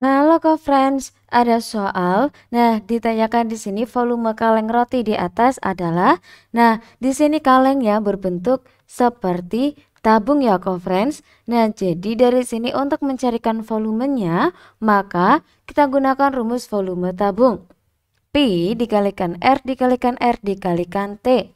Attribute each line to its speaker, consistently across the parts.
Speaker 1: Nah, loko friends, ada soal. Nah, ditanyakan di sini volume kaleng roti di atas adalah. Nah, di sini kaleng ya berbentuk seperti tabung ya, ko friends. Nah, jadi dari sini untuk mencarikan volumenya, maka kita gunakan rumus volume tabung. P dikalikan R dikalikan R dikalikan T.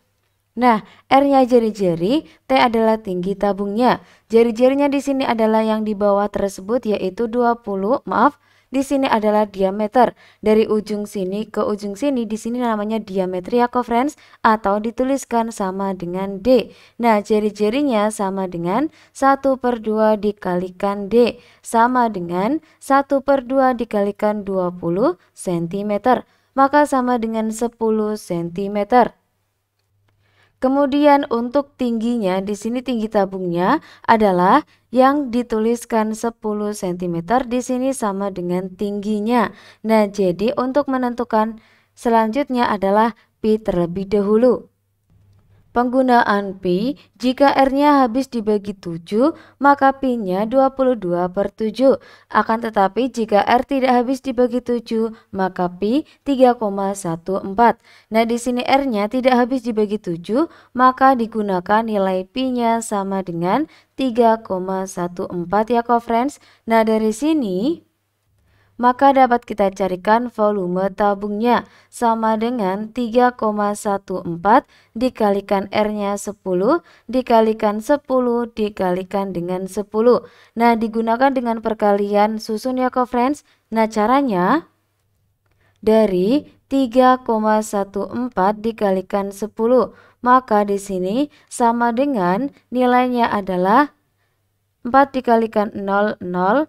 Speaker 1: Nah, R-nya jari-jari, T adalah tinggi tabungnya. Jari-jarinya di sini adalah yang di bawah tersebut yaitu 20, maaf, di sini adalah diameter. Dari ujung sini ke ujung sini di sini namanya diameter diametria ya, friends atau dituliskan sama dengan D. Nah, jari-jarinya sama dengan 1 per 2 dikalikan D sama dengan 1 per 2 dikalikan 20 cm. Maka sama dengan 10 cm. Kemudian untuk tingginya di sini tinggi tabungnya adalah yang dituliskan 10 cm di sini sama dengan tingginya. Nah, jadi untuk menentukan selanjutnya adalah pi terlebih dahulu. Penggunaan pi, jika R-nya habis dibagi 7, maka pi-nya 22 per 7. Akan tetapi jika R tidak habis dibagi 7, maka pi 3,14. Nah, di sini R-nya tidak habis dibagi 7, maka digunakan nilai pi-nya sama dengan 3,14 ya, co-friends. Nah, dari sini maka dapat kita carikan volume tabungnya sama dengan 3,14 dikalikan R-nya 10 dikalikan 10 dikalikan dengan 10. Nah, digunakan dengan perkalian susun ya, ko friends. Nah, caranya dari 3,14 dikalikan 10, maka di sini sama dengan nilainya adalah 4 dikalikan 0, 0, 0,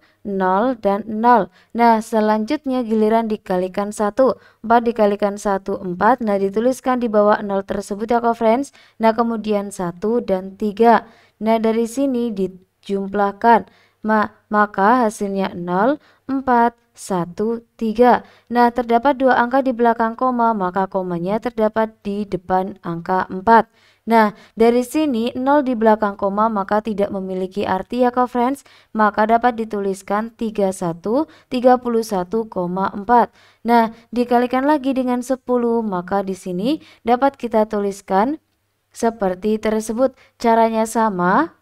Speaker 1: dan 0. Nah, selanjutnya giliran dikalikan 1. 4 dikalikan 1, 4. Nah, dituliskan di bawah 0 tersebut ya, friends. Nah, kemudian 1 dan 3. Nah, dari sini dijumlahkan. Ma maka hasilnya 0, 4, 1, 3. Nah, terdapat dua angka di belakang koma, maka komanya terdapat di depan angka 4. Nah, dari sini 0 di belakang koma maka tidak memiliki arti ya friends, maka dapat dituliskan 31, 31,4. Nah, dikalikan lagi dengan 10, maka di sini dapat kita tuliskan seperti tersebut. Caranya sama,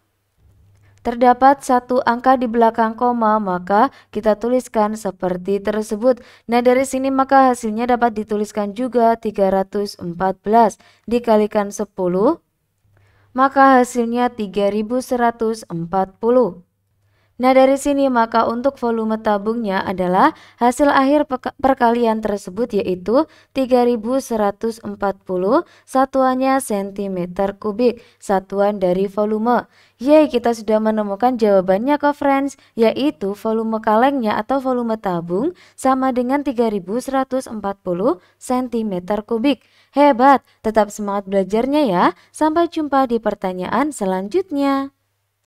Speaker 1: terdapat satu angka di belakang koma, maka kita tuliskan seperti tersebut. Nah, dari sini maka hasilnya dapat dituliskan juga 314 dikalikan 10, maka hasilnya 3140. Nah dari sini maka untuk volume tabungnya adalah hasil akhir perkalian tersebut yaitu 3140 satuannya cm kubik, satuan dari volume. Yeay kita sudah menemukan jawabannya kok friends, yaitu volume kalengnya atau volume tabung sama dengan 3140 cm kubik. Hebat, tetap semangat belajarnya ya. Sampai jumpa di pertanyaan selanjutnya.